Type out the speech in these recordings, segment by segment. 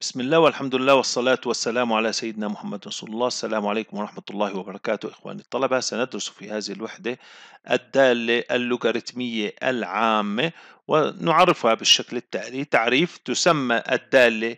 بسم الله والحمد لله والصلاة والسلام على سيدنا محمد رسول الله السلام عليكم ورحمة الله وبركاته إخواني الطلبة سندرس في هذه الوحدة الدالة اللوغاريتمية العامة ونعرفها بالشكل التالي تعريف تسمى الدالة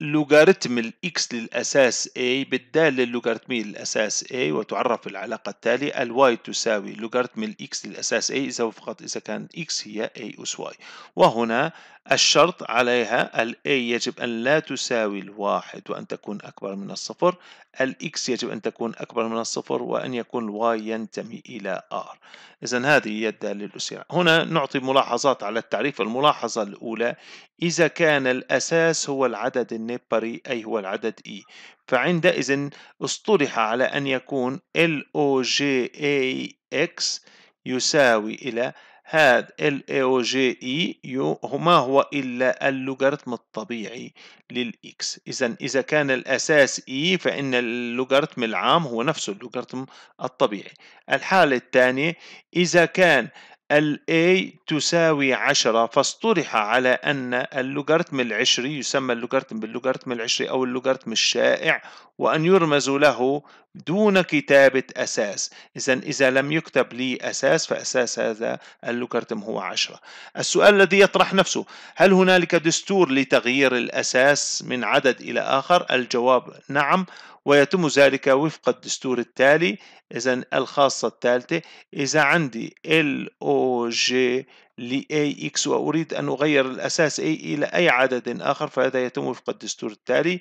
لوغاريتم الإكس للأساس A بالدالة اللوغاريتمية للأساس A وتعرف العلاقة التالية الواي تساوي لوغاريتم الإكس للأساس A إذا وفقط إذا كان X هي A أس Y وهنا الشرط عليها الـ A يجب أن لا تساوي الواحد وأن تكون أكبر من الصفر الـ X يجب أن تكون أكبر من الصفر وأن يكون الـ Y ينتمي إلى R إذا هذه هي الدالة الأسرة هنا نعطي ملاحظات على التعريف الملاحظة الأولى إذا كان الأساس هو العدد النبري أي هو العدد E فعندئذ اصطلح على أن يكون L-O-J-A-X يساوي إلى هاد ال اي او جي اي يو ما هو إلا اللوغاريتم الطبيعي للإكس إذا إذا كان الأساس اي e فإن اللوغاريتم العام هو نفسه اللوغاريتم الطبيعي الحالة الثانية إذا كان ال A تساوي 10 فاصطرح على أن اللوغاريتم العشري يسمى اللوغاريتم باللوغاريتم العشري أو اللوغاريتم الشائع وأن يرمز له دون كتابة أساس إذا إذا لم يكتب لي أساس فأساس هذا اللوكارتم هو عشرة السؤال الذي يطرح نفسه هل هنالك دستور لتغيير الأساس من عدد إلى آخر الجواب نعم ويتم ذلك وفق الدستور التالي إذا الخاصة الثالثة إذا عندي ال او جي ل AX وأريد أن أغير الأساس A إلى أي عدد آخر فهذا يتم وفق الدستور التالي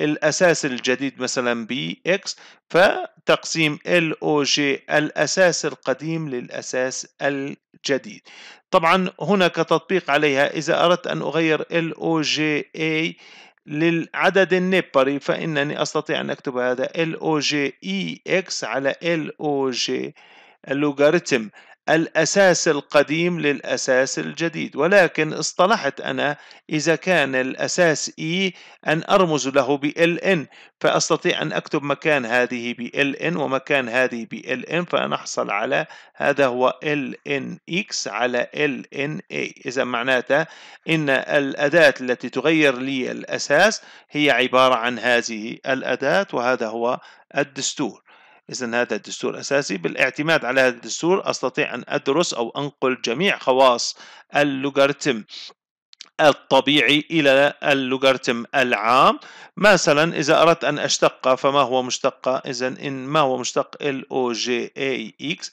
الأساس الجديد مثلا بي إكس فتقسيم ال أو جي الأساس القديم للأساس الجديد طبعا هناك تطبيق عليها إذا أردت أن أغير ال أو جي أي للعدد النبري فإنني أستطيع أن أكتب هذا ال أو جي إي e إكس على ال أو جي اللوغاريتم الأساس القديم للأساس الجديد ولكن اصطلحت أنا إذا كان الأساس E أن أرمز له ب LN فأستطيع أن أكتب مكان هذه ب LN ومكان هذه ب LN فنحصل على هذا هو LNX على LNA إذا معناته إن الأداة التي تغير لي الأساس هي عبارة عن هذه الأداة وهذا هو الدستور إذا هذا الدستور أساسي بالاعتماد على هذا الدستور أستطيع أن أدرس أو أنقل جميع خواص اللوغاريتم الطبيعي إلى اللوغاريتم العام مثلا إذا أردت أن أشتق فما هو مشتق إذا إن ما هو مشتق L O J A X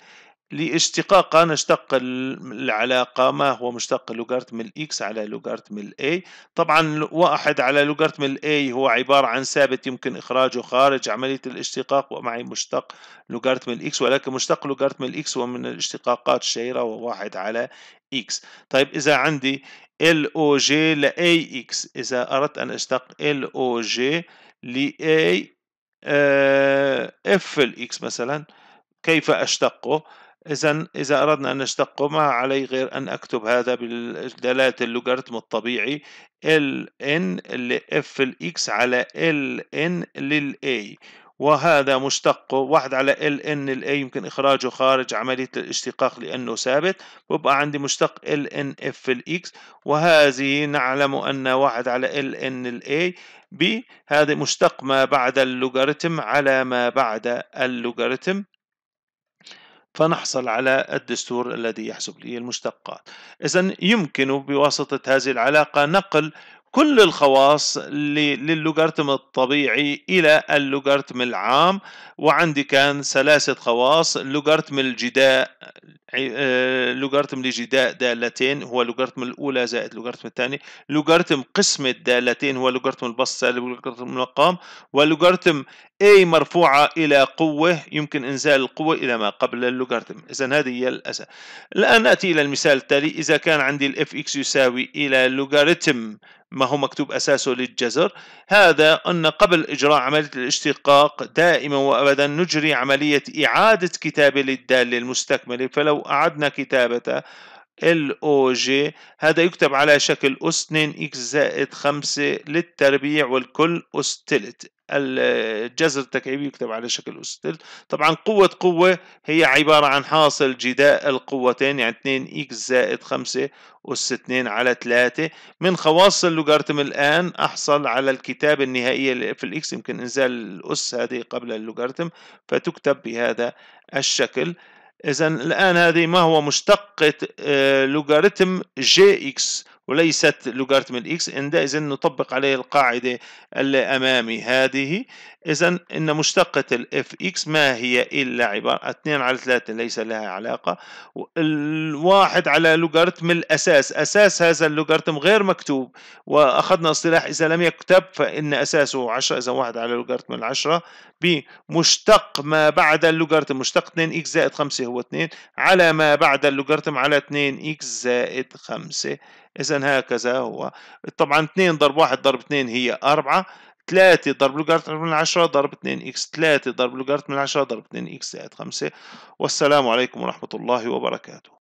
انا نشتق العلاقة ما هو مشتق لوغارتم الإكس على لوغارتم الأي طبعا واحد على لوغارتم الأي هو عبارة عن ثابت يمكن إخراجه خارج عملية الاشتقاق ومعي مشتق لوغارتم الإكس ولكن مشتق لوغارتم الإكس هو من الاشتقاقات الشهيرة وواحد على إكس طيب إذا عندي ال او جي ل اي اكس إذا أردت أن أشتق آه، ال او جي ل اي اف الاكس مثلا كيف أشتقه إذا إذا أردنا أن نشتقه ما علي غير أن أكتب هذا بدلالة اللوغاريتم الطبيعي ln لf الاكس على ln للاي وهذا مشتقه واحد على ln الاي يمكن إخراجه خارج عملية الاشتقاق لأنه ثابت ببقى عندي مشتق ln f الاكس وهذه نعلم أن واحد على ln الA ب هذا مشتق ما بعد اللوغاريتم على ما بعد اللوغاريتم فنحصل على الدستور الذي يحسب لي المشتقات إذا يمكن بواسطة هذه العلاقة نقل كل الخواص للوغارتم الطبيعي إلى اللوغارتم العام وعندي كان ثلاثة خواص لوغارتم الجداء آه، لوغارتم لجداء دالتين هو لوغارتم الأولى زائد لوغارتم الثاني لوغارتم قسم الدالتين هو لوغارتم البسط سالب لوغارتم المقام ولوغارتم A مرفوعة إلى قوة يمكن إنزال القوة إلى ما قبل اللوغارتم إذا هذه هي الأساس الآن نأتي إلى المثال التالي إذا كان عندي الـ Fx يساوي إلى لوغارتم ما هو مكتوب أساسه للجزر هذا أن قبل إجراء عملية الاشتقاق دائما وأبدا نجري عملية إعادة كتابة للدالة المستكملة فلو أعدنا كتابته ال او جي هذا يكتب على شكل أس 2 اكس زائد 5 للتربيع والكل أس تلت الجذر التكعيبي يكتب على شكل أس تلت طبعا قوة قوة هي عبارة عن حاصل جداء القوتين يعني 2 اكس زائد 5 أس 2 على 3 من خواص اللوغاريتم الآن أحصل على الكتابة النهائية في الإكس يمكن إنزال الأس هذه قبل اللوغاريتم فتكتب بهذا الشكل إذا الآن هذه ما هو مشتقة آه، لوغاريتم جي إكس وليست لوغاريتم الإكس عندئذ نطبق عليه القاعدة الأمامي هذه إذا إن مشتقة الإف إكس ما هي إلا عبارة 2 على 3 ليس لها علاقة الواحد على لوغاريتم الأساس أساس هذا اللوغاريتم غير مكتوب وأخذنا اصطلاح إذا لم يكتب فإن أساسه 10 إذا واحد على لوغاريتم العشرة بمشتق ما بعد اللوغاريتم مشتق 2 إكس زائد 5 هو 2 على ما بعد اللوغاريتم على 2 إكس زائد 5 إذا هكذا هو طبعا 2 ضرب 1 ضرب 2 هي 4 3 ضرب لوغارتم من 10 ضرب 2 اكس 3 ضرب لوغارتم من 10 ضرب 2 اكس زائد 5 والسلام عليكم ورحمة الله وبركاته